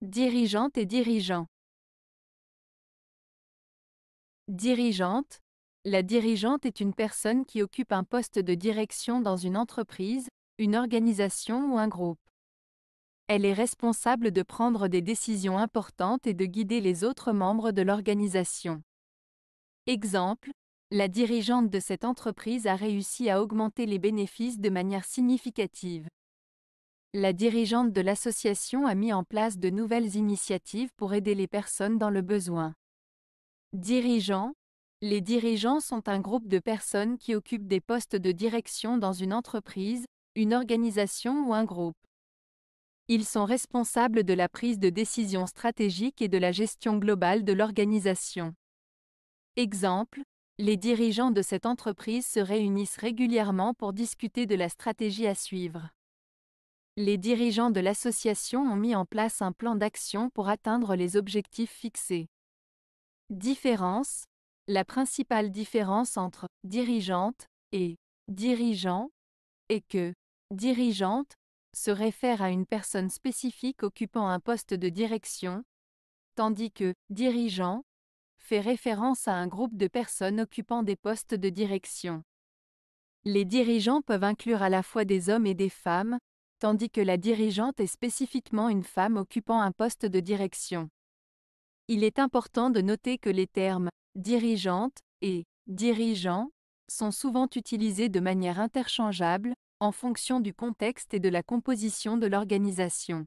Dirigeante et dirigeant. Dirigeante. La dirigeante est une personne qui occupe un poste de direction dans une entreprise, une organisation ou un groupe. Elle est responsable de prendre des décisions importantes et de guider les autres membres de l'organisation. Exemple, la dirigeante de cette entreprise a réussi à augmenter les bénéfices de manière significative. La dirigeante de l'association a mis en place de nouvelles initiatives pour aider les personnes dans le besoin. Dirigeants. Les dirigeants sont un groupe de personnes qui occupent des postes de direction dans une entreprise, une organisation ou un groupe. Ils sont responsables de la prise de décision stratégique et de la gestion globale de l'organisation. Exemple, les dirigeants de cette entreprise se réunissent régulièrement pour discuter de la stratégie à suivre les dirigeants de l'association ont mis en place un plan d'action pour atteindre les objectifs fixés. Différence La principale différence entre dirigeante et dirigeant est que dirigeante se réfère à une personne spécifique occupant un poste de direction, tandis que dirigeant fait référence à un groupe de personnes occupant des postes de direction. Les dirigeants peuvent inclure à la fois des hommes et des femmes, tandis que la dirigeante est spécifiquement une femme occupant un poste de direction. Il est important de noter que les termes dirigeante et dirigeant sont souvent utilisés de manière interchangeable, en fonction du contexte et de la composition de l'organisation.